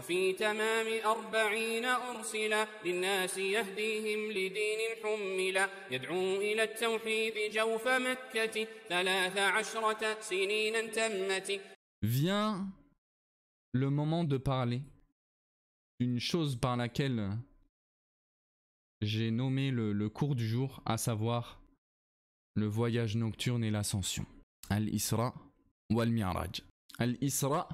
Vient le moment de parler d'une chose par laquelle j'ai nommé le, le, cours du jour, à savoir le voyage nocturne et l'ascension. Al-Isra ou Al-Mi'raj. Al-Isra,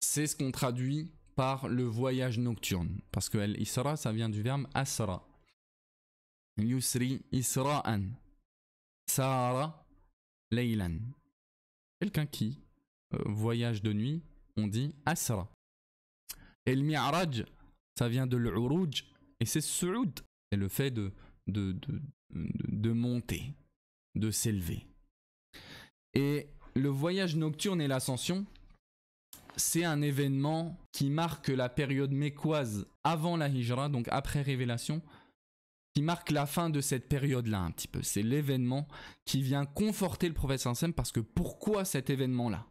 c'est ce qu'on traduit par le voyage nocturne. Parce que l'isra isra ça vient du verbe asra. Yusri isra'an. Sara laylan. Quelqu'un qui euh, voyage de nuit, on dit asra. Et le ça vient de l'uruj, et c'est su'ud. C'est le fait de, de, de, de monter, de s'élever. Et le voyage nocturne et l'ascension, c'est un événement qui marque la période mécoise avant la hijra, donc après révélation, qui marque la fin de cette période-là un petit peu. C'est l'événement qui vient conforter le prophète Sansem parce que pourquoi cet événement-là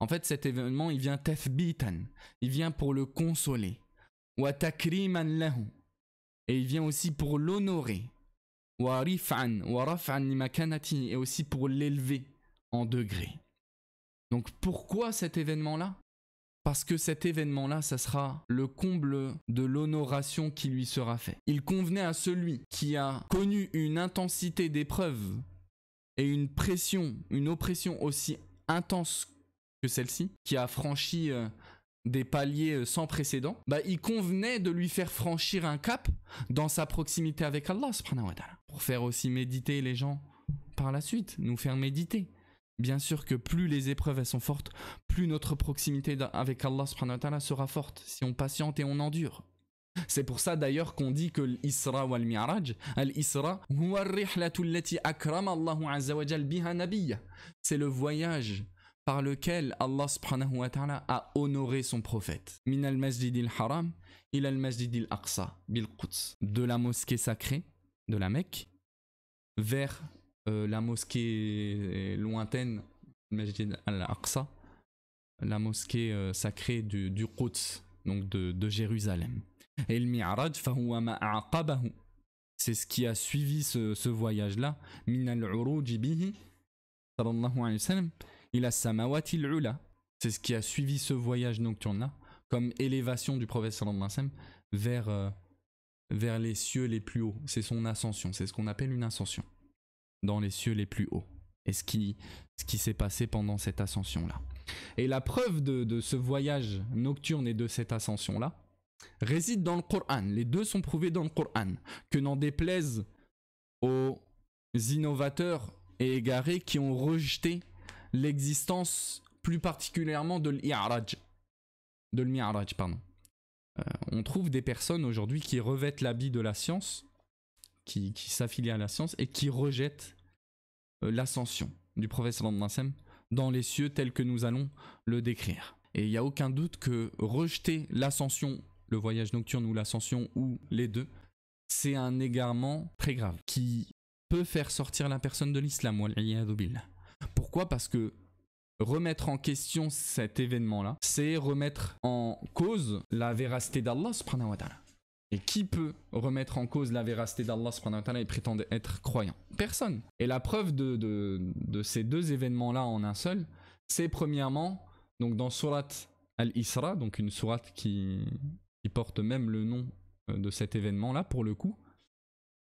En fait, cet événement, il vient tathbitan, il vient pour le consoler. Wa Et il vient aussi pour l'honorer. et aussi pour l'élever en degré. Donc pourquoi cet événement-là parce que cet événement-là, ça sera le comble de l'honoration qui lui sera faite. Il convenait à celui qui a connu une intensité d'épreuves et une pression, une oppression aussi intense que celle-ci, qui a franchi euh, des paliers euh, sans précédent, bah, il convenait de lui faire franchir un cap dans sa proximité avec Allah, pour faire aussi méditer les gens par la suite, nous faire méditer. Bien sûr que plus les épreuves sont fortes, plus notre proximité avec Allah subhanahu wa ta'ala sera forte si on patiente et on endure. C'est pour ça d'ailleurs qu'on dit que l'Isra ou al-Mi'raj, al-Isra, c'est le voyage par lequel Allah subhanahu wa ta'ala a honoré son prophète. Min al haram al aqsa bil De la mosquée sacrée de la Mecque vers euh, la mosquée lointaine, al-Aqsa, la mosquée euh, sacrée du, du Quds, donc de, de Jérusalem. Et le Mi'raj, c'est ce qui a suivi ce, ce voyage-là, min bihi, sallallahu alayhi wa sallam, samawati C'est ce qui a suivi ce voyage nocturne-là, comme élévation du prophète sallallahu alayhi wa sallam vers, euh, vers les cieux les plus hauts. C'est son ascension, c'est ce qu'on appelle une ascension dans les cieux les plus hauts. Et ce qui, s'est passé pendant cette ascension-là. Et la preuve de, ce voyage nocturne et de cette ascension-là réside dans le Coran. Les deux sont prouvés dans le Coran. Que n'en déplaise aux innovateurs et égarés qui ont rejeté l'existence plus particulièrement de l'I'raj. De l'Mi'raj, pardon. Euh, on trouve des personnes aujourd'hui qui revêtent l'habit de la science qui, qui à la science et qui rejette euh, l'ascension du prophète sallam dans les cieux tels que nous allons le décrire. Et il n'y a aucun doute que rejeter l'ascension, le voyage nocturne ou l'ascension ou les deux, c'est un égarement très grave qui peut faire sortir la personne de l'islam. Pourquoi Parce que remettre en question cet événement-là, c'est remettre en cause la véracité d'Allah subhanahu et qui peut remettre en cause la véracité d'Allah et prétendre être croyant Personne. Et la preuve de, ces deux événements-là en un seul, c'est premièrement, donc dans Surat Al-Isra, donc une surat qui, porte même le nom euh, de cet événement-là pour le coup,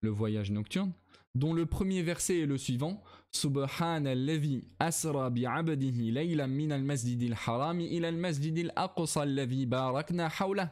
le voyage nocturne, dont le premier verset est le suivant al-Levi asra bi laylam min al-masjidil harami ila al-masjidil aqsa barakna Hawla.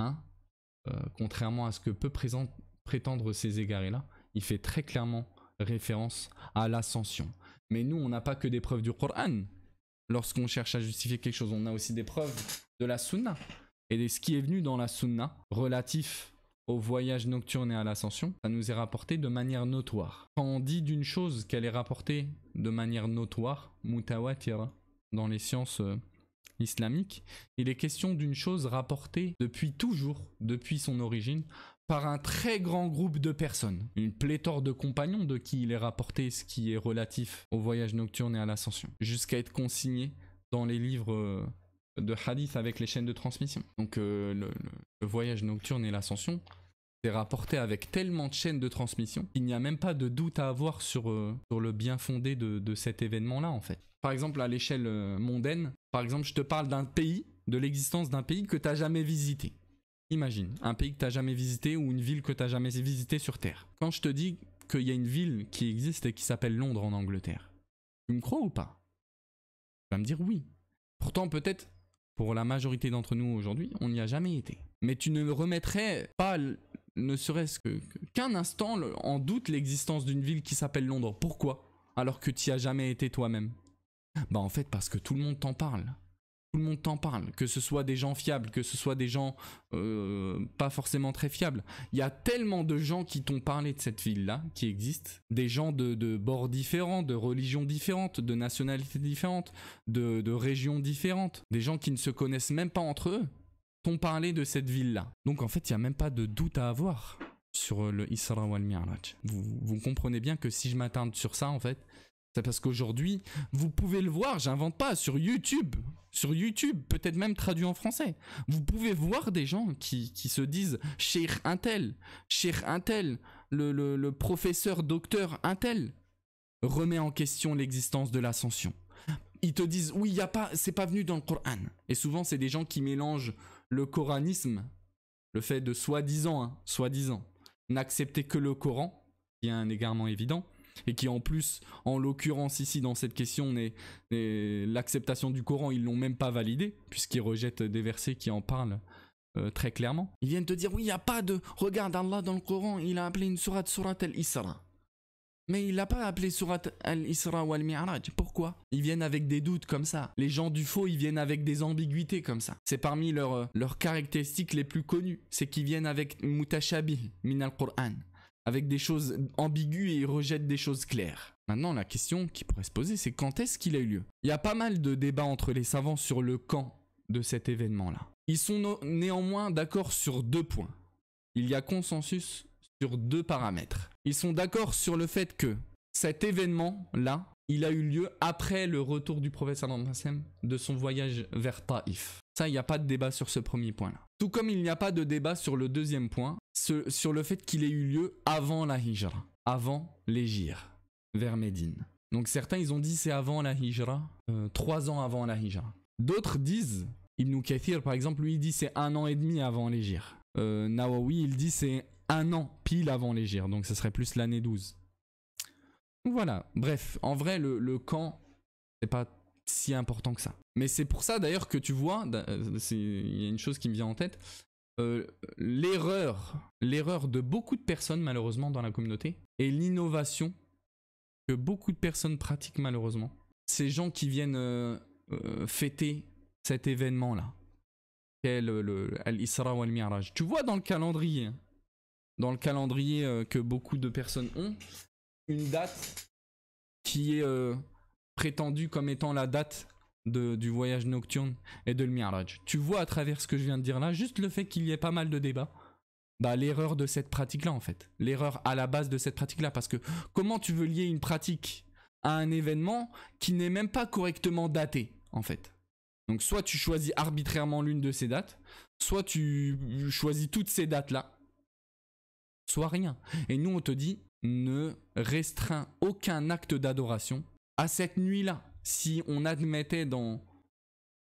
Euh, contrairement à ce que peut présent, prétendre ces égarés-là, il fait très clairement référence à l'ascension. Mais nous, on n'a pas que des preuves du Coran. Lorsqu'on cherche à justifier quelque chose, on a aussi des preuves de la Sunna. Et de ce qui est venu dans la Sunna, relatif au voyage nocturne et à l'ascension, ça nous est rapporté de manière notoire. Quand on dit d'une chose qu'elle est rapportée de manière notoire, mutawatir dans les sciences euh, islamique, il est question d'une chose rapportée depuis toujours, depuis son origine, par un très grand groupe de personnes, une pléthore de compagnons de qui il est rapporté ce qui est relatif au voyage nocturne et à l'ascension, jusqu'à être consigné dans les livres euh, de hadith avec les chaînes de transmission. Donc euh, le, voyage nocturne et l'ascension, c'est rapporté avec tellement de chaînes de transmission qu'il n'y a même pas de doute à avoir sur, euh, sur le bien fondé de cet événement-là, en fait. Par exemple, à l'échelle mondaine, par exemple, je te parle d'un pays, de l'existence d'un pays que tu n'as jamais visité. Imagine, un pays que tu n'as jamais visité ou une ville que tu n'as jamais visitée sur Terre. Quand je te dis qu'il y a une ville qui existe et qui s'appelle Londres en Angleterre, tu me crois ou pas Tu vas me dire oui. Pourtant, peut-être, pour la majorité d'entre nous aujourd'hui, on n'y a jamais été. Mais tu ne remettrais pas, ne serait-ce qu'un instant, en doute l'existence d'une ville qui s'appelle Londres. Pourquoi Alors que tu n'y as jamais été toi-même. Bah en fait parce que tout le monde t'en parle. Tout le monde t'en parle, que ce soit des gens fiables, que ce soit des gens euh, pas forcément très fiables. Il y a tellement de gens qui t'ont parlé de cette ville-là, qui existent. Des gens de, de, bords différents, de religions différentes, de nationalités différentes, de, de régions différentes. Des gens qui ne se connaissent même pas entre eux t'ont parlé de cette ville-là. Donc en fait, il n'y a même pas de doute à avoir sur le Isra wal Mi'raj. Vous, vous, comprenez bien que si je m'attarde sur ça, en fait, c'est parce qu'aujourd'hui, vous pouvez le voir, j'invente pas, sur YouTube, sur YouTube, peut-être même traduit en français. Vous pouvez voir des gens qui, se disent Cher Intel, Cher Intel, le, le, professeur docteur Intel remet en question l'existence de l'ascension. Ils te disent oui, y a pas, c'est pas venu dans le Coran. Et souvent, c'est des gens qui mélangent le coranisme, le fait de soi disant hein, soi-disant, n'accepter que le Coran, qui est un égarement évident, et qui en plus, en l'occurrence ici dans cette question, l'acceptation du Coran, ils l'ont même pas validé, puisqu'ils rejettent des versets qui en parlent euh, très clairement. Ils viennent te dire, oui, il n'y a pas de... Regarde, Allah dans le Coran, il a appelé une sourate surat al-Isra. Mais il n'a pas appelé Surat al-Isra ou al-Mi'raj. Pourquoi Ils viennent avec des doutes comme ça. Les gens du faux, ils viennent avec des ambiguïtés comme ça. C'est parmi leurs, caractéristiques les plus connues. C'est qu'ils viennent avec mutashabi min al-Qur'an avec des choses ambiguës et il rejette des choses claires. Maintenant, la question qui pourrait se poser, c'est quand est-ce qu'il a eu lieu Il y a pas mal de débats entre les savants sur le camp de cet événement-là. Ils sont néanmoins d'accord sur deux points. Il y a consensus sur deux paramètres. Ils sont d'accord sur le fait que cet événement-là, il a eu lieu après le retour du prophète de son voyage vers Taïf. Ça, il n'y a pas de débat sur ce premier point-là. Tout comme il n'y a pas de débat sur le deuxième point, ce, sur le fait qu'il ait eu lieu avant la hijra, avant l'égir, vers Médine. Donc certains, ils ont dit c'est avant la hijra, euh, trois ans avant la hijra. D'autres disent, Ibn Kathir par exemple, lui, il dit c'est un an et demi avant l'égir. Euh, Nawawi, il dit c'est un an pile avant l'égir, donc ce serait plus l'année 12. Voilà, bref, en vrai, le, le camp, c'est pas si important que ça. Mais c'est pour ça d'ailleurs que tu vois, euh, il y a une chose qui me vient en tête, euh, l'erreur, l'erreur de beaucoup de personnes malheureusement dans la communauté et l'innovation que beaucoup de personnes pratiquent malheureusement. Ces gens qui viennent euh, fêter cet événement-là, qu'est le Al-Isra ou Al-Miraj. Tu vois dans le calendrier, dans le calendrier que beaucoup de personnes ont, une date qui est prétendu comme étant la date du voyage nocturne et de le Tu vois à travers ce que je viens de dire là, juste le fait qu'il y ait pas mal de débats, bah, l'erreur de cette pratique-là en fait. L'erreur à la base de cette pratique-là. Parce que comment tu veux lier une pratique à un événement qui n'est même pas correctement daté en fait Donc soit tu choisis arbitrairement l'une de ces dates, soit tu choisis toutes ces dates-là, soit rien. Et nous on te dit ne restreins aucun acte d'adoration à cette nuit-là, si on admettait dans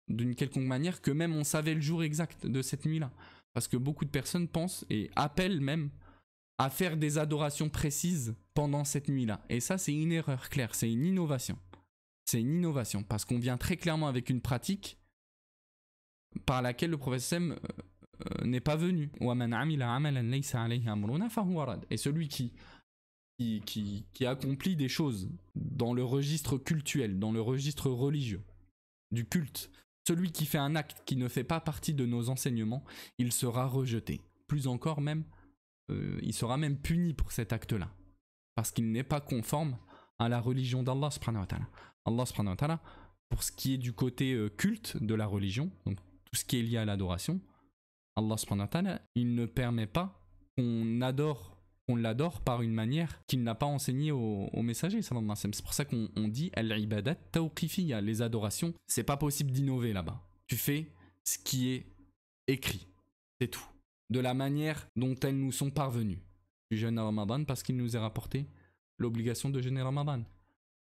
d'une quelconque manière que même on savait le jour exact de cette nuit-là. Parce que beaucoup de personnes pensent et appellent même à faire des adorations précises pendant cette nuit-là. Et ça, c'est une erreur claire, c'est une innovation. C'est une innovation, parce qu'on vient très clairement avec une pratique par laquelle le prophète euh, euh, n'est pas venu. Et celui qui qui, accomplit des choses dans le registre cultuel, dans le registre religieux, du culte. Celui qui fait un acte qui ne fait pas partie de nos enseignements, il sera rejeté. Plus encore même, euh, il sera même puni pour cet acte-là. Parce qu'il n'est pas conforme à la religion d'Allah Allah pour ce qui est du côté euh, culte de la religion, donc tout ce qui est lié à l'adoration, Allah il ne permet pas qu'on adore on l'adore par une manière qu'il n'a pas enseignée aux, messagers, C'est pour ça qu'on dit al-ibadat les adorations. C'est pas possible d'innover là-bas. Tu fais ce qui est écrit. C'est tout. De la manière dont elles nous sont parvenues. tu jeûnes à Ramadan parce qu'il nous est rapporté l'obligation de jeûner Ramadan.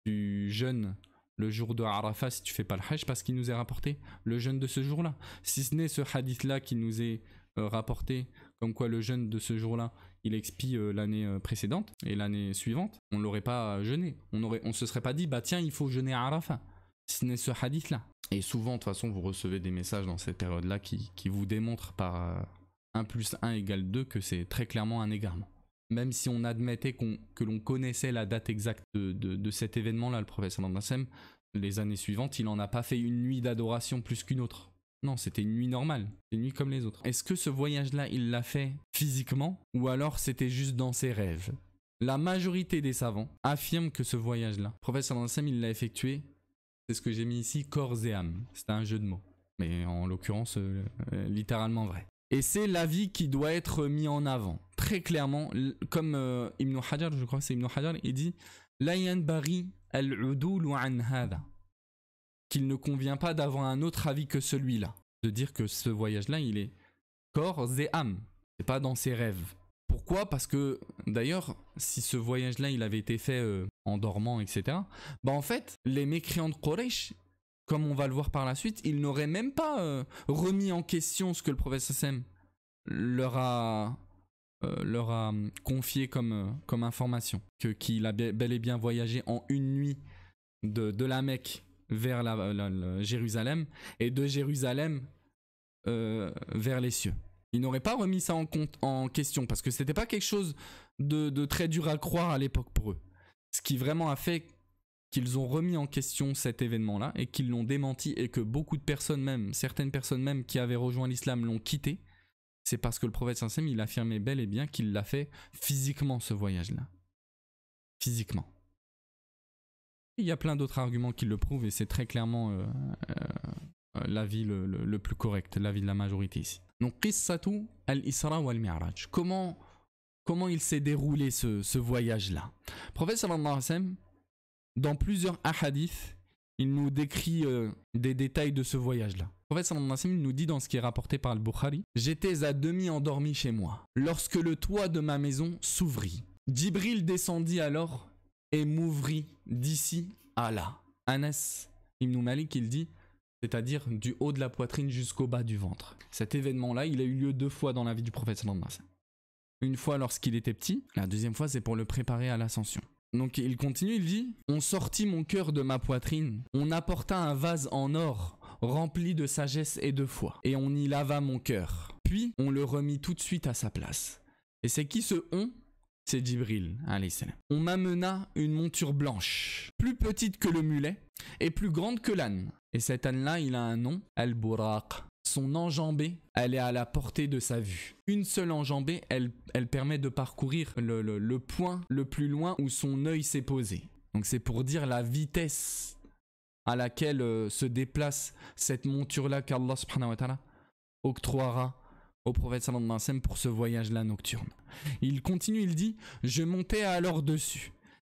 tu jeûnes le jour de Arafat si tu fais pas le Hajj parce qu'il nous est rapporté le jeûne de ce jour-là. Si ce n'est ce hadith-là qui nous est euh, rapporté, comme quoi le jeûne de ce jour-là, il expie euh, l'année euh, précédente et l'année suivante, on l'aurait pas jeûné. On ne on se serait pas dit, bah tiens, il faut jeûner à Arafat. Ce n'est ce hadith-là. Et souvent, de toute façon, vous recevez des messages dans cette période-là qui, vous démontrent par 1 euh, plus 1 égale 2 que c'est très clairement un égarement. Même si on admettait que l'on connaissait la date exacte de, cet événement-là, le professeur Mandassem, les années suivantes, il n'en a pas fait une nuit d'adoration plus qu'une autre. Non, c'était une nuit normale, une nuit comme les autres. Est-ce que ce voyage-là, il l'a fait physiquement ou alors c'était juste dans ses rêves La majorité des savants affirment que ce voyage-là, professeur Ansem, il l'a effectué, c'est ce que j'ai mis ici, corps et âme. C'est un jeu de mots, mais en l'occurrence, euh, euh, littéralement vrai. Et c'est l'avis qui doit être mis en avant. Très clairement, comme euh, Ibn Hajar, je crois que c'est Ibn Hajar, il dit « La bari al-udulu an qu'il ne convient pas d'avoir un autre avis que celui-là. De dire que ce voyage-là, il est corps et âme. C'est pas dans ses rêves. Pourquoi Parce que, d'ailleurs, si ce voyage-là, il avait été fait euh, en dormant, etc., bah en fait, les mécréants de Quraysh, comme on va le voir par la suite, ils n'auraient même pas euh, remis en question ce que le prophète Sem leur a euh, leur a confié comme, comme information, que qu'il a bel et bien voyagé en une nuit de, de la Mecque vers la, Jérusalem et de Jérusalem euh, vers les cieux. Ils n'auraient pas remis ça en, compte, en question parce que c'était pas quelque chose de, très dur à croire à l'époque pour eux. Ce qui vraiment a fait qu'ils ont remis en question cet événement-là et qu'ils l'ont démenti et que beaucoup de personnes même, certaines personnes même qui avaient rejoint l'islam l'ont quitté, c'est parce que le prophète saint il affirmait bel et bien qu'il l'a fait physiquement ce voyage-là. Physiquement. Il y a plein d'autres arguments qui le prouvent et c'est très clairement euh, euh, euh, l'avis le, plus correct, l'avis de la majorité ici. Donc, Qissatu al-Isra wal al-Mi'raj. Comment, comment il s'est déroulé ce, voyage-là Prophète sallallahu alayhi dans plusieurs hadiths, il nous décrit des détails de ce voyage-là. Professeur prophète sallallahu alayhi nous dit dans ce qui est rapporté par le Bukhari J'étais à demi endormi chez moi, lorsque le toit de ma maison s'ouvrit. Djibril descendit alors et m'ouvrit d'ici à là. Anas Ibn Malik, il dit, c'est-à-dire du haut de la poitrine jusqu'au bas du ventre. Cet événement-là, il a eu lieu deux fois dans la vie du prophète Une fois lorsqu'il était petit, la deuxième fois c'est pour le préparer à l'ascension. Donc il continue, il dit On sortit mon cœur de ma poitrine, on apporta un vase en or rempli de sagesse et de foi, et on y lava mon cœur. Puis on le remit tout de suite à sa place. Et c'est qui ce on c'est Djibril, hein, On m'amena une monture blanche, plus petite que le mulet et plus grande que l'âne. Et cet âne-là, il a un nom, Al-Buraq. Son enjambée, elle est à la portée de sa vue. Une seule enjambée, elle, permet de parcourir le, point le plus loin où son œil s'est posé. Donc c'est pour dire la vitesse à laquelle euh, se déplace cette monture-là qu'Allah subhanahu octroiera au prophète sallallahu de pour ce voyage-là nocturne. Il continue, il dit « Je montais alors dessus,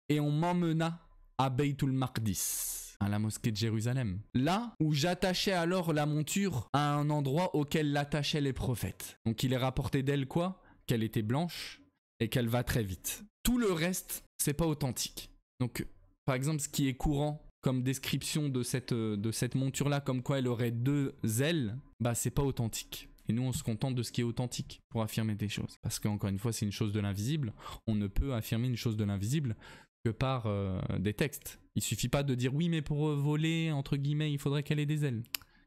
et on m'emmena à Beytul Maqdis, à la mosquée de Jérusalem. Là où j'attachais alors la monture à un endroit auquel l'attachaient les prophètes. Donc il est rapporté d'elle quoi Qu'elle était blanche et qu'elle va très vite. Tout le reste, c'est pas authentique. Donc, par exemple, ce qui est courant comme description de cette, euh, de cette monture-là, comme quoi elle aurait deux ailes, bah c'est pas authentique. Et nous, on se contente de ce qui est authentique pour affirmer des choses. Parce qu'encore une fois, c'est une chose de l'invisible. On ne peut affirmer une chose de l'invisible que par euh, des textes. Il suffit pas de dire oui, mais pour voler, entre guillemets, il faudrait qu'elle ait des ailes.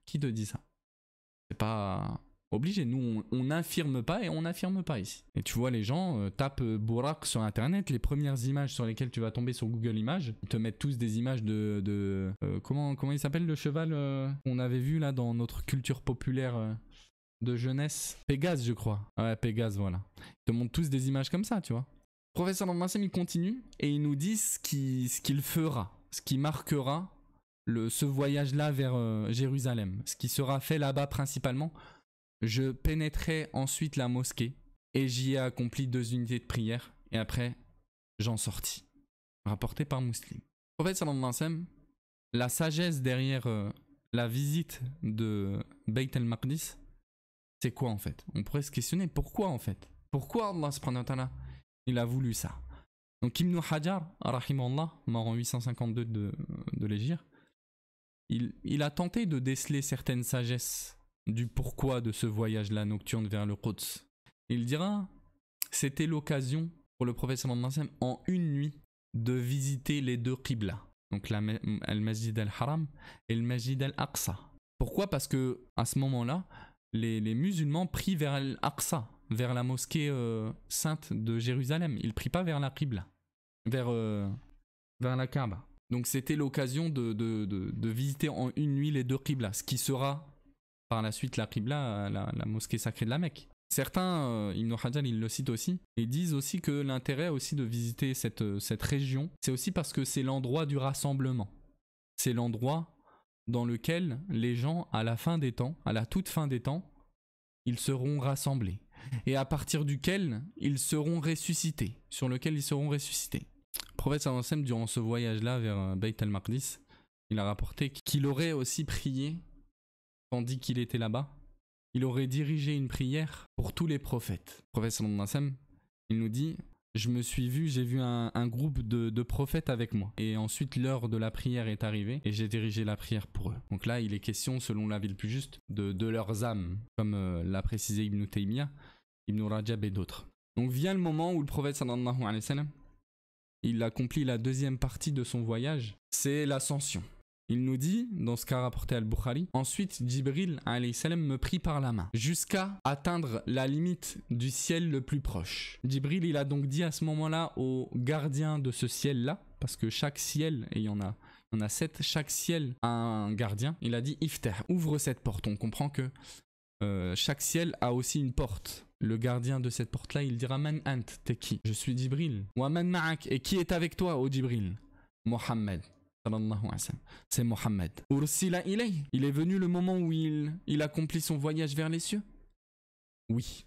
Qui te dit ça C'est pas obligé. Nous, on n'affirme pas et on n'affirme pas ici. Et tu vois, les gens euh, tapent Burak sur Internet. Les premières images sur lesquelles tu vas tomber sur Google Images, ils te mettent tous des images de... Euh, comment, comment il s'appelle le cheval qu'on avait vu là dans notre culture populaire de jeunesse. Pégase, je crois. Ouais, Pégase, voilà. Ils te montrent tous des images comme ça, tu vois. Professeur Mansem, il continue et il nous dit ce qu'il fera, ce qui marquera le, ce voyage-là vers euh, Jérusalem, ce qui sera fait là-bas principalement. Je pénétrai ensuite la mosquée et j'y ai accompli deux unités de prière et après, j'en sortis. Rapporté par Mousseline. Professeur Mansem, la sagesse derrière euh, la visite de Beit el-Maqdis, c'est quoi en fait On pourrait se questionner pourquoi en fait Pourquoi Allah subhanahu wa ta'ala il a voulu ça Donc Ibn Hajar, Allah, mort en 852 de, de il, il, a tenté de déceler certaines sagesses du pourquoi de ce voyage-là nocturne vers le Quds. Il dira, c'était l'occasion pour le professeur Mansem en une nuit de visiter les deux Qibla, donc la, le Masjid al-Haram et le Masjid al-Aqsa. Pourquoi Parce que à ce moment-là, les, musulmans prient vers l'Aqsa, vers la mosquée euh, sainte de Jérusalem. Ils prient pas vers la Qibla, vers, euh, vers la Kaaba. Donc c'était l'occasion de, de, visiter en une nuit les deux Qibla, ce qui sera par la suite la Qibla, la, mosquée sacrée de la Mecque. Certains, euh, Ibn Khadjal, il le citent aussi, ils disent aussi que l'intérêt aussi de visiter cette, cette région, c'est aussi parce que c'est l'endroit du rassemblement. C'est l'endroit dans lequel les gens, à la fin des temps, à la toute fin des temps, ils seront rassemblés, et à partir duquel ils seront ressuscités, sur lequel ils seront ressuscités. Le prophète sem durant ce voyage-là vers euh, Beit al-Maqdis, il a rapporté qu'il aurait aussi prié, tandis qu'il était là-bas, il aurait dirigé une prière pour tous les prophètes. prophète sem il nous dit je me suis vu, j'ai vu un, groupe de, prophètes avec moi. Et ensuite, l'heure de la prière est arrivée et j'ai dirigé la prière pour eux. Donc là, il est question, selon la ville plus juste, de, leurs âmes, comme euh, l'a précisé Ibn Taymiyyah, Ibn Rajab et d'autres. Donc vient le moment où le prophète sallallahu alayhi wa sallam, il accomplit la deuxième partie de son voyage, c'est l'ascension. Il nous dit, dans ce qu'a rapporté Al-Bukhari, ensuite Djibril salam me prit par la main, jusqu'à atteindre la limite du ciel le plus proche. Djibril, il a donc dit à ce moment-là au gardien de ce ciel-là, parce que chaque ciel, et il y en a, on a sept, chaque ciel a un gardien, il a dit Ifter, ouvre cette porte. On comprend que euh, chaque ciel a aussi une porte. Le gardien de cette porte-là, il dira Man Ant, t'es qui Je suis Djibril. Ou Man Ma'ak, et qui est avec toi, ô Djibril Mohammed c'est Mohammed. Il est venu le moment où il, il accomplit son voyage vers les cieux Oui.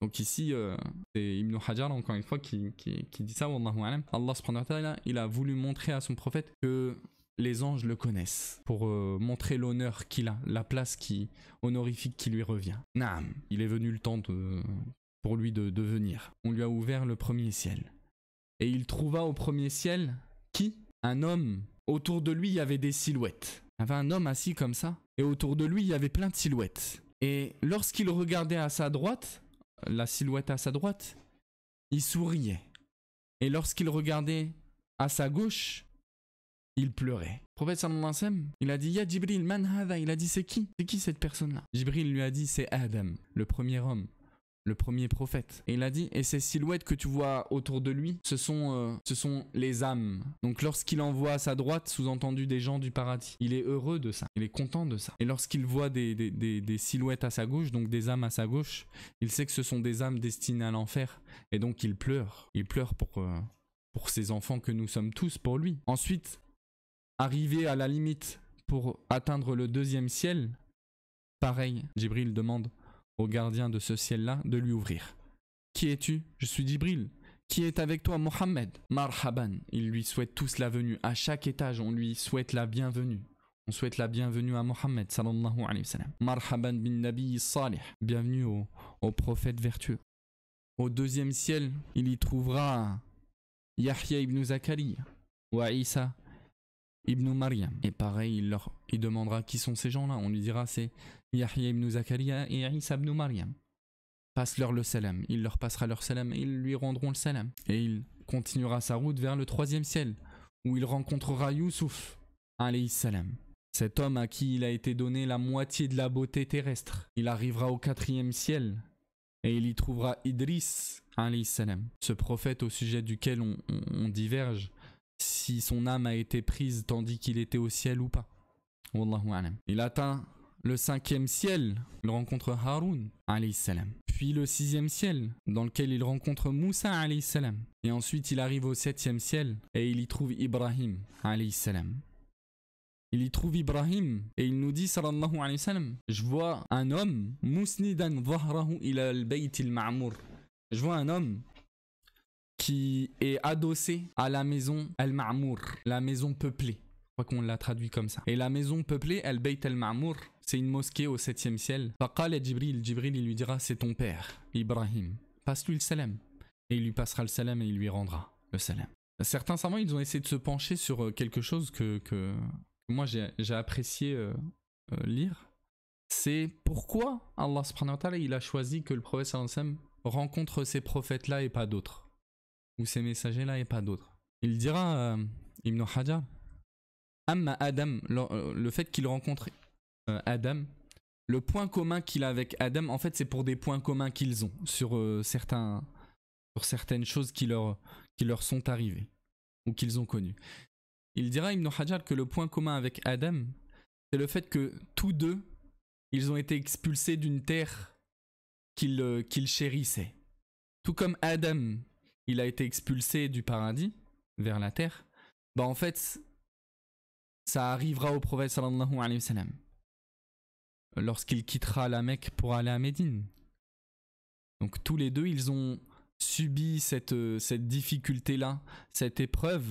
Donc ici, euh, c'est Ibn Hajar encore une fois qui, dit ça, Allah il a voulu montrer à son prophète que les anges le connaissent pour euh, montrer l'honneur qu'il a, la place qui honorifique qui lui revient. Naam, il est venu le temps de, pour lui de, de venir. On lui a ouvert le premier ciel. Et il trouva au premier ciel qui un homme. Autour de lui, il y avait des silhouettes. Il y avait un homme assis comme ça. Et autour de lui, il y avait plein de silhouettes. Et lorsqu'il regardait à sa droite, la silhouette à sa droite, il souriait. Et lorsqu'il regardait à sa gauche, il pleurait. Le prophète sallallahu il a dit Ya Jibril, man hada Il a dit C'est qui C'est qui cette personne-là Jibril lui a dit C'est Adam, le premier homme le premier prophète. Et il a dit, et ces silhouettes que tu vois autour de lui, ce sont, euh, ce sont les âmes. Donc lorsqu'il envoie à sa droite, sous-entendu des gens du paradis, il est heureux de ça, il est content de ça. Et lorsqu'il voit des, des, silhouettes à sa gauche, donc des âmes à sa gauche, il sait que ce sont des âmes destinées à l'enfer. Et donc il pleure, il pleure pour, euh, pour ses enfants que nous sommes tous, pour lui. Ensuite, arrivé à la limite pour atteindre le deuxième ciel, pareil, Jibril demande au gardien de ce ciel-là de lui ouvrir. Qui es-tu Je suis Dibril. Qui est avec toi Mohammed Marhaban. il lui souhaite tous la venue. À chaque étage, on lui souhaite la bienvenue. On souhaite la bienvenue à Mohammed alayhi wa Marhaban bin Nabi Salih. Bienvenue au, au prophète vertueux. Au deuxième ciel, il y trouvera Yahya ibn zakari wa Isa ibn Et pareil, il, leur, il demandera qui sont ces gens-là. On lui dira c'est Yahya ibn Zakaria et Isa ibn Maryam. Passe-leur le salam. Il leur passera leur salam et ils lui rendront le salam. Et il continuera sa route vers le troisième ciel, où il rencontrera Youssouf, alayhi salam. Cet homme à qui il a été donné la moitié de la beauté terrestre. Il arrivera au quatrième ciel, et il y trouvera Idris, salam, ce prophète au sujet duquel on diverge, si son âme a été prise tandis qu'il était au ciel ou pas. Il atteint le cinquième ciel, il rencontre Haroun, Puis le sixième ciel, dans lequel il rencontre Moussa, salam. Et ensuite, il arrive au septième ciel, et il y trouve Ibrahim, salam. Il y trouve Ibrahim, et il nous dit, sallallahu alayhi je vois un homme, musnidan ila al-bayt al-ma'mur. Je vois un homme qui est adossé à la maison Al-Ma'mour, la maison peuplée. Je crois qu'on l'a traduit comme ça. Et la maison peuplée, Al-Bayt Al-Ma'mour, c'est une mosquée au 7e ciel. Faqal et Jibril, Jibril il lui dira c'est ton père, Ibrahim. Passe-lui le salam. Et il lui passera le salam et il lui rendra le salam. Certains savants, ils ont essayé de se pencher sur euh, quelque chose que, que moi j'ai apprécié euh, euh, lire. C'est pourquoi Allah il a choisi que le prophète sallallahu rencontre ces prophètes-là et pas d'autres ou ces messagers-là et pas d'autres. Il dira, euh, Ibn Hajar, Adam, euh, le, fait qu'il rencontre euh, Adam, le point commun qu'il a avec Adam, en fait, c'est pour des points communs qu'ils ont sur, certains, sur certaines choses qui leur, qui leur sont arrivées ou qu'ils ont connues. Il dira, Ibn Hajar, que le point commun avec Adam, c'est le fait que tous deux, ils ont été expulsés d'une terre qu'ils chérissaient. Tout comme Adam il a été expulsé du paradis vers la terre, bah en fait, ça arrivera au prophète sallallahu alayhi wa sallam lorsqu'il quittera la Mecque pour aller à Médine. Donc tous les deux, ils ont subi cette, euh, cette difficulté-là, cette épreuve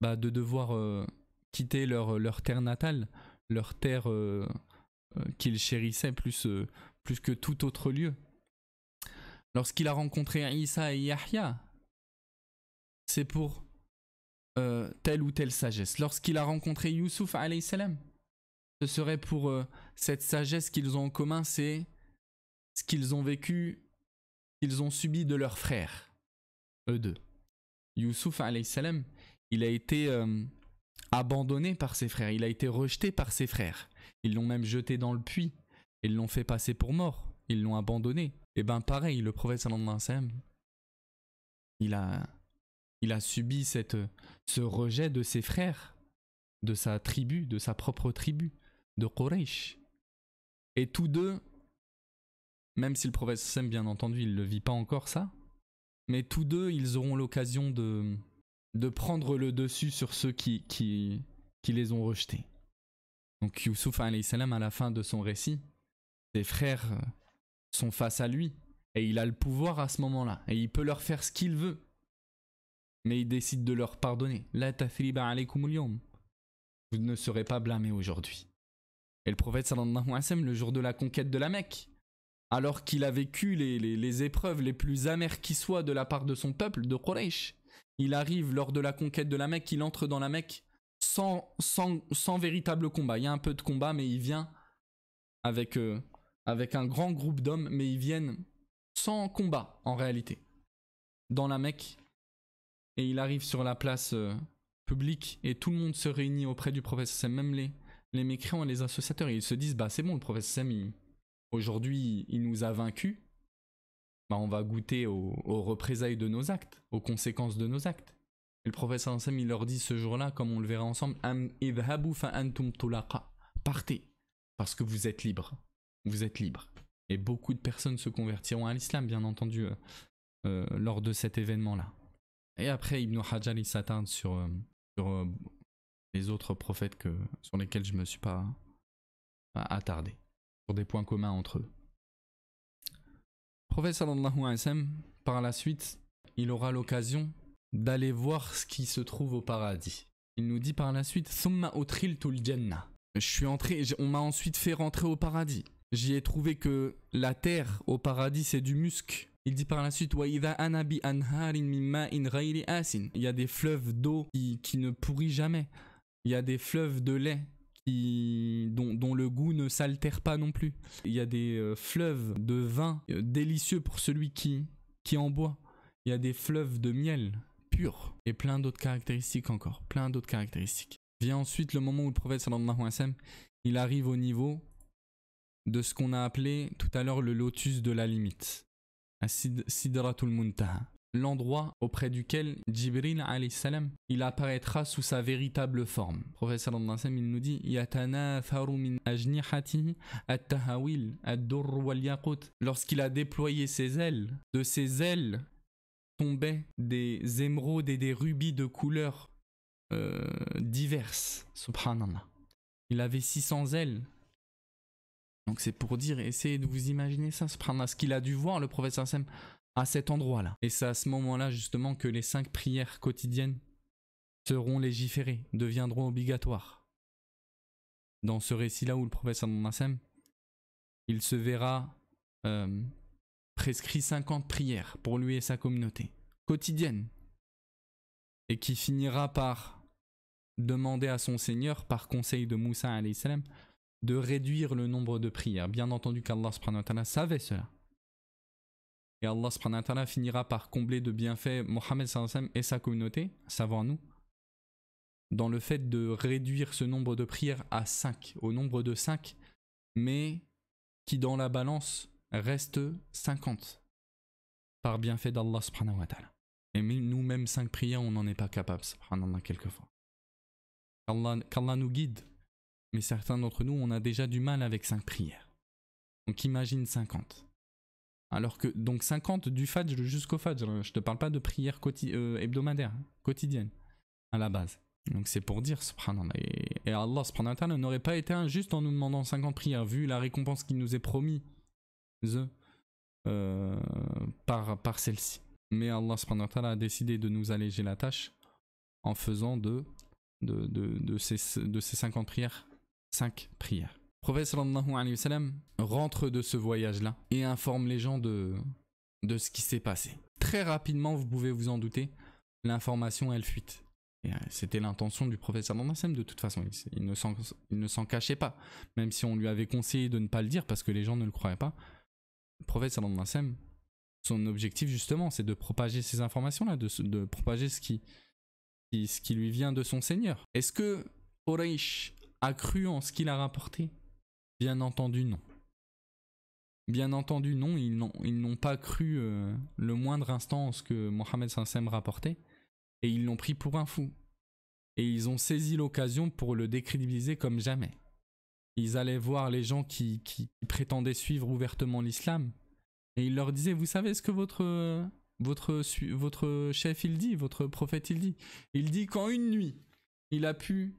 bah, de devoir euh, quitter leur, leur terre natale, leur terre euh, qu'ils chérissaient plus, plus que tout autre lieu lorsqu'il a rencontré Isa et Yahya, c'est pour euh, telle ou telle sagesse. Lorsqu'il a rencontré Youssouf, salam, ce serait pour euh, cette sagesse qu'ils ont en commun, c'est ce qu'ils ont vécu, qu'ils ont subi de leurs frères, eux deux. Youssouf, salam, il a été euh, abandonné par ses frères, il a été rejeté par ses frères. Ils l'ont même jeté dans le puits, ils l'ont fait passer pour mort, ils l'ont abandonné. Et eh ben pareil, le prophète sallallahu alayhi il a, il a subi cette, ce rejet de ses frères, de sa tribu, de sa propre tribu, de Quraysh. Et tous deux, même si le prophète sallallahu bien entendu, il ne vit pas encore ça, mais tous deux, ils auront l'occasion de, de prendre le dessus sur ceux qui, qui, qui les ont rejetés. Donc Youssouf salam à la fin de son récit, ses frères sont face à lui. Et il a le pouvoir à ce moment-là. Et il peut leur faire ce qu'il veut. Mais il décide de leur pardonner. La tathriba alaykum Vous ne serez pas blâmés aujourd'hui. Et le prophète sallallahu alayhi le jour de la conquête de la Mecque, alors qu'il a vécu les, les, les, épreuves les plus amères qui soient de la part de son peuple, de Quraysh, il arrive lors de la conquête de la Mecque, il entre dans la Mecque sans, sans, sans véritable combat. Il y a un peu de combat, mais il vient avec... Euh, avec un grand groupe d'hommes, mais ils viennent sans combat en réalité, dans la Mecque. Et ils arrive sur la place euh, publique et tout le monde se réunit auprès du professeur Sam, les, mécréants et les associateurs. Et ils se disent, bah c'est bon, le professeur Sam, aujourd'hui, il nous a vaincus. Bah, on va goûter aux, représailles de nos actes, aux conséquences de nos actes. Et le professeur Sam, il leur dit ce jour-là, comme on le verra ensemble, Am antum Partez, parce que vous êtes libres vous êtes libre. Et beaucoup de personnes se convertiront à l'islam, bien entendu, euh, euh, lors de cet événement-là. Et après, Ibn Hajar, il s'attarde sur, euh, sur les autres prophètes que, sur lesquels je ne me suis pas attardé, sur des points communs entre eux. prophète sallallahu alayhi par la suite, il aura l'occasion d'aller voir ce qui se trouve au paradis. Il nous dit par la suite, Thumma utriltul jannah. Je suis entré, on m'a ensuite fait rentrer au paradis. J'y ai trouvé que la terre au paradis c'est du musc. Il dit par la suite Il y a des fleuves d'eau qui, ne pourrit jamais. Il y a des fleuves de lait dont, le goût ne s'altère pas non plus. Il y a des euh, fleuves de vin euh, délicieux pour celui qui, en boit. Il y a des fleuves de miel pur et plein d'autres caractéristiques encore, plein d'autres caractéristiques. Vient ensuite le moment où le prophète sallallahu alayhi wa sallam, il arrive au niveau de ce qu'on a appelé tout à l'heure le lotus de la limite, Sidratul Muntaha, l'endroit auprès duquel Jibril salam il apparaîtra sous sa véritable forme. professeur il nous dit ajnihati wal Lorsqu'il a déployé ses ailes, de ses ailes tombaient des émeraudes et des rubis de couleurs euh, diverses. Subhanallah. Il avait 600 ailes donc c'est pour dire, essayez de vous imaginer ça, se prendre à ce qu'il a dû voir le prophète Sassem à cet endroit-là. Et c'est à ce moment-là justement que les cinq prières quotidiennes seront légiférées, deviendront obligatoires. Dans ce récit-là où le prophète Sassem, il se verra euh, prescrit 50 prières pour lui et sa communauté, quotidiennes, et qui finira par demander à son Seigneur, par conseil de Moussa salam de réduire le nombre de prières. Bien entendu qu'Allah subhanahu wa savait cela. Et Allah subhanahu wa finira par combler de bienfaits Mohammed et sa communauté, savoir nous, dans le fait de réduire ce nombre de prières à 5, au nombre de 5, mais qui dans la balance reste 50 par bienfait d'Allah subhanahu wa Et nous-mêmes, 5 prières, on n'en est pas capable, quelquefois. Qu'Allah nous guide mais certains d'entre nous, on a déjà du mal avec 5 prières. Donc imagine 50. Alors que, donc 50 du Fajr jusqu'au Fajr, hein, je te parle pas de prières euh, hebdomadaires hein, Quotidiennes à la base. Donc c'est pour dire, subhanallah. Et, et Allah, subhanallah, n'aurait pas été injuste en nous demandant 50 prières, vu la récompense qui nous est promise euh, par, par celle-ci. Mais Allah, a décidé de nous alléger la tâche en faisant de, de, de, de ces, de ces 50 prières cinq prières. prophète rentre de ce voyage-là et informe les gens de, de ce qui s'est passé. Très rapidement, vous pouvez vous en douter, l'information elle fuite. Euh, c'était l'intention du prophète sallallahu de toute façon, il, ne s'en cachait pas, même si on lui avait conseillé de ne pas le dire parce que les gens ne le croyaient pas. Le prophète sallallahu son objectif justement, c'est de propager ces informations-là, de, propager ce qui, ce qui lui vient de son Seigneur. Est-ce que a cru en ce qu'il a rapporté Bien entendu, non. Bien entendu, non, ils n'ont pas cru euh, le moindre instant en ce que Mohamed Sansem rapportait, et ils l'ont pris pour un fou. Et ils ont saisi l'occasion pour le décrédibiliser comme jamais. Ils allaient voir les gens qui, qui, prétendaient suivre ouvertement l'islam, et ils leur disaient, vous savez ce que votre, votre, votre chef il dit, votre prophète il dit Il dit qu'en une nuit, il a pu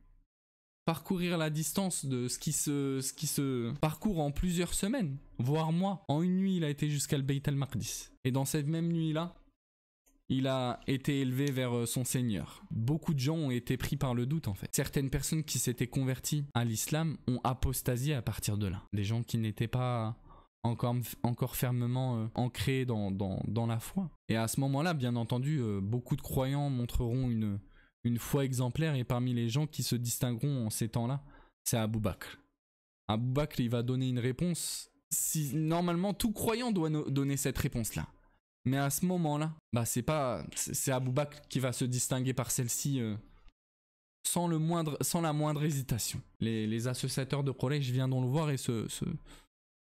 parcourir la distance de ce qui se, parcourt en plusieurs semaines, voire mois. En une nuit, il a été jusqu'à le Beit al-Maqdis. Et dans cette même nuit-là, il a été élevé vers euh, son Seigneur. Beaucoup de gens ont été pris par le doute en fait. Certaines personnes qui s'étaient converties à l'islam ont apostasié à partir de là. Des gens qui n'étaient pas encore, encore fermement euh, ancrés dans, dans, la foi. Et à ce moment-là, bien entendu, euh, beaucoup de croyants montreront une, une fois exemplaire et parmi les gens qui se distingueront en ces temps-là, c'est Abou Bakr. Abou Bakr, il va donner une réponse. Si normalement tout croyant doit donner cette réponse-là, mais à ce moment-là, bah c'est pas c'est Abou Bakr qui va se distinguer par celle-ci euh, sans sans la moindre hésitation. Les, les associateurs de prolège viendront le voir et se,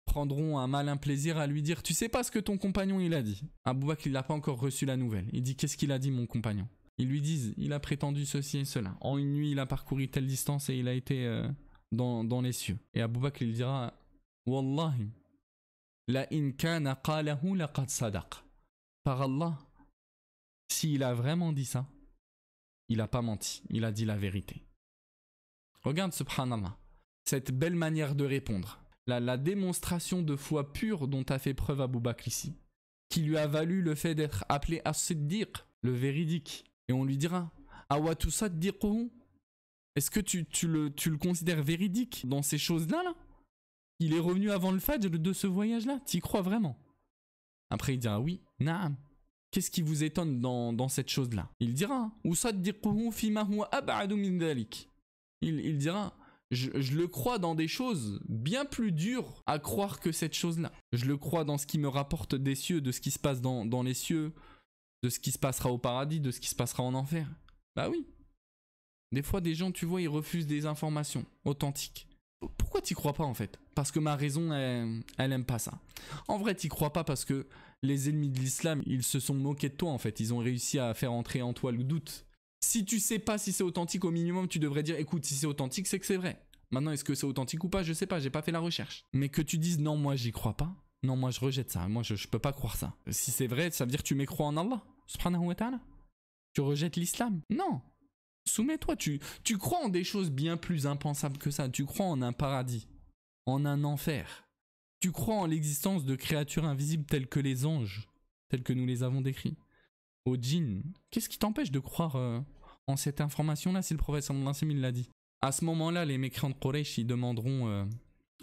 prendront un malin plaisir à lui dire Tu sais pas ce que ton compagnon il a dit Abou Bakr il n'a pas encore reçu la nouvelle. Il dit Qu'est-ce qu'il a dit mon compagnon ils lui disent, il a prétendu ceci et cela. En une nuit, il a parcouru telle distance et il a été euh, dans, les cieux. Et Abu Bakr, il dira, Wallahi, la in kana qalahu Par Allah, s'il a vraiment dit ça, il n'a pas menti, il a dit la vérité. Regarde, subhanallah, cette belle manière de répondre. La, démonstration de foi pure dont a fait preuve Abu Bakr ici, qui lui a valu le fait d'être appelé à se dire le véridique. Et on lui dira tout te Dikou Est-ce que tu, tu, le, considères véridique dans ces choses-là Il est revenu avant le Fajr de ce voyage-là T'y crois vraiment Après, il dira Oui, Naam. Qu'est-ce qui vous étonne dans, dans cette chose-là Il dira ou il, il dira je, je, le crois dans des choses bien plus dures à croire que cette chose-là. Je le crois dans ce qui me rapporte des cieux, de ce qui se passe dans, dans les cieux, de ce qui se passera au paradis, de ce qui se passera en enfer. Bah oui. Des fois, des gens, tu vois, ils refusent des informations authentiques. Pourquoi t'y crois pas en fait Parce que ma raison, elle, aime pas ça. En vrai, t'y crois pas parce que les ennemis de l'islam, ils se sont moqués de toi en fait. Ils ont réussi à faire entrer en toi le doute. Si tu sais pas si c'est authentique, au minimum, tu devrais dire écoute, si c'est authentique, c'est que c'est vrai. Maintenant, est-ce que c'est authentique ou pas Je sais pas, j'ai pas fait la recherche. Mais que tu dises non, moi j'y crois pas, non, moi je rejette ça. Moi je, je peux pas croire ça. Si c'est vrai, ça veut dire que tu m'écrois en Allah Subhanahu wa ta'ala Tu rejettes l'islam Non Soumets-toi, tu, tu crois en des choses bien plus impensables que ça. Tu crois en un paradis, en un enfer. Tu crois en l'existence de créatures invisibles telles que les anges, telles que nous les avons décrits. Au djinn, qu'est-ce qui t'empêche de croire euh, en cette information-là si le prophète sallallahu alayhi l'a dit À ce moment-là, les mécréants de Quraysh, ils demanderont euh,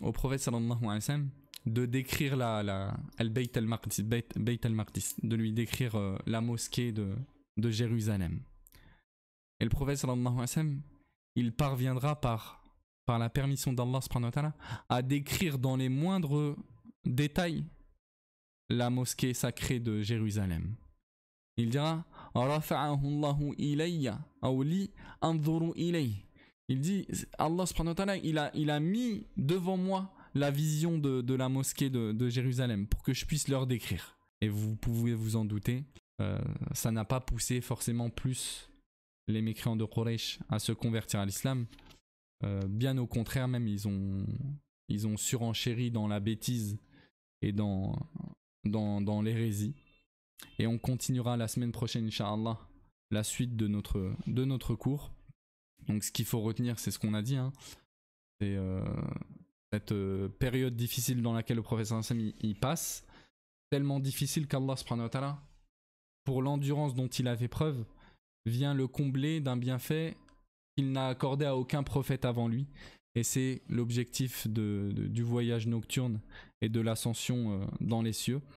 au prophète sallallahu alayhi wa sallam de décrire la, la al al de lui décrire euh, la mosquée de, de Jérusalem. Et le prophète sallallahu alayhi il parviendra par, par la permission d'Allah wa à décrire dans les moindres détails la mosquée sacrée de Jérusalem. Il dira Il dit Allah subhanahu wa ta'ala il a, il a mis devant moi la vision de, la mosquée de, Jérusalem pour que je puisse leur décrire. Et vous pouvez vous en douter, euh, ça n'a pas poussé forcément plus les mécréants de Quraysh à se convertir à l'islam. Euh, bien au contraire, même ils ont, ils ont surenchéri dans la bêtise et dans, dans, dans l'hérésie. Et on continuera la semaine prochaine, Inch'Allah, la suite de notre, de notre cours. Donc ce qu'il faut retenir, c'est ce qu'on a dit. Hein. C'est euh, cette euh, période difficile dans laquelle le professeur Hassan y passe, tellement difficile qu'Allah subhanahu pour l'endurance dont il avait preuve, vient le combler d'un bienfait qu'il n'a accordé à aucun prophète avant lui. Et c'est l'objectif de, du voyage nocturne et de l'ascension euh, dans les cieux.